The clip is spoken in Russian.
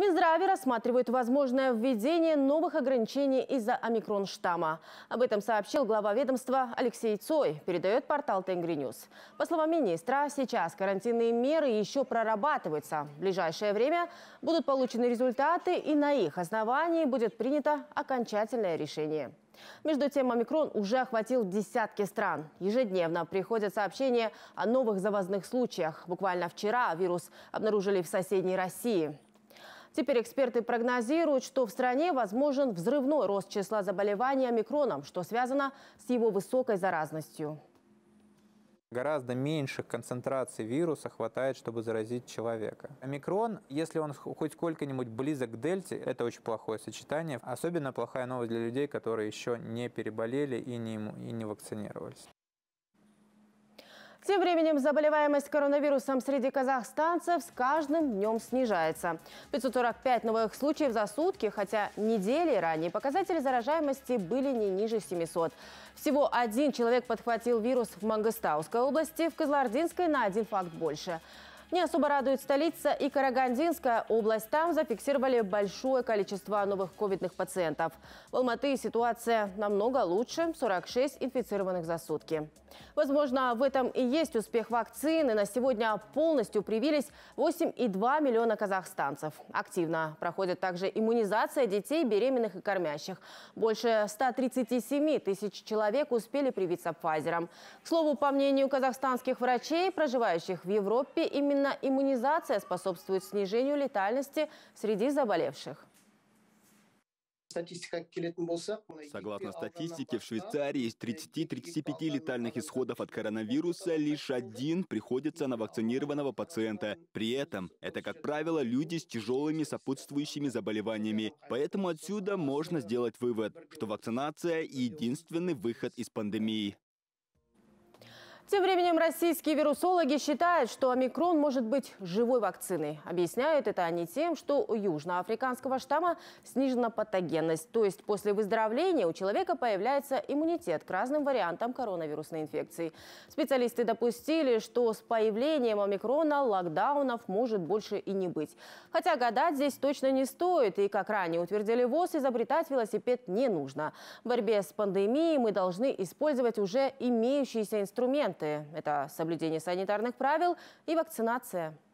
Минздраве рассматривает возможное введение новых ограничений из-за омикрон-штамма. Об этом сообщил глава ведомства Алексей Цой, передает портал Тенгринюс. По словам министра, сейчас карантинные меры еще прорабатываются. В ближайшее время будут получены результаты, и на их основании будет принято окончательное решение. Между тем, омикрон уже охватил десятки стран. Ежедневно приходят сообщения о новых завозных случаях. Буквально вчера вирус обнаружили в соседней России. Теперь эксперты прогнозируют, что в стране возможен взрывной рост числа заболеваний омикроном, что связано с его высокой заразностью. Гораздо меньших концентраций вируса хватает, чтобы заразить человека. Омикрон, если он хоть сколько-нибудь близок к дельте, это очень плохое сочетание. Особенно плохая новость для людей, которые еще не переболели и не, и не вакцинировались. Тем временем заболеваемость коронавирусом среди казахстанцев с каждым днем снижается. 545 новых случаев за сутки, хотя недели ранее показатели заражаемости были не ниже 700. Всего один человек подхватил вирус в Мангыстауской области, в Козлординской на один факт больше. Не особо радует столица и Карагандинская область. Там зафиксировали большое количество новых ковидных пациентов. В Алматы ситуация намного лучше – 46 инфицированных за сутки. Возможно, в этом и есть успех вакцины. На сегодня полностью привились 8,2 миллиона казахстанцев. Активно проходит также иммунизация детей, беременных и кормящих. Больше 137 тысяч человек успели привиться пфайзером. К слову, по мнению казахстанских врачей, проживающих в Европе, именно Именно иммунизация способствует снижению летальности среди заболевших. Согласно статистике, в Швейцарии из 30-35 летальных исходов от коронавируса лишь один приходится на вакцинированного пациента. При этом это, как правило, люди с тяжелыми сопутствующими заболеваниями. Поэтому отсюда можно сделать вывод, что вакцинация – единственный выход из пандемии. Тем временем российские вирусологи считают, что омикрон может быть живой вакциной. Объясняют это они тем, что у южноафриканского штамма снижена патогенность. То есть после выздоровления у человека появляется иммунитет к разным вариантам коронавирусной инфекции. Специалисты допустили, что с появлением омикрона локдаунов может больше и не быть. Хотя гадать здесь точно не стоит. И как ранее утвердили ВОЗ, изобретать велосипед не нужно. В борьбе с пандемией мы должны использовать уже имеющиеся инструменты моменты – это соблюдение санитарных правил и вакцинация –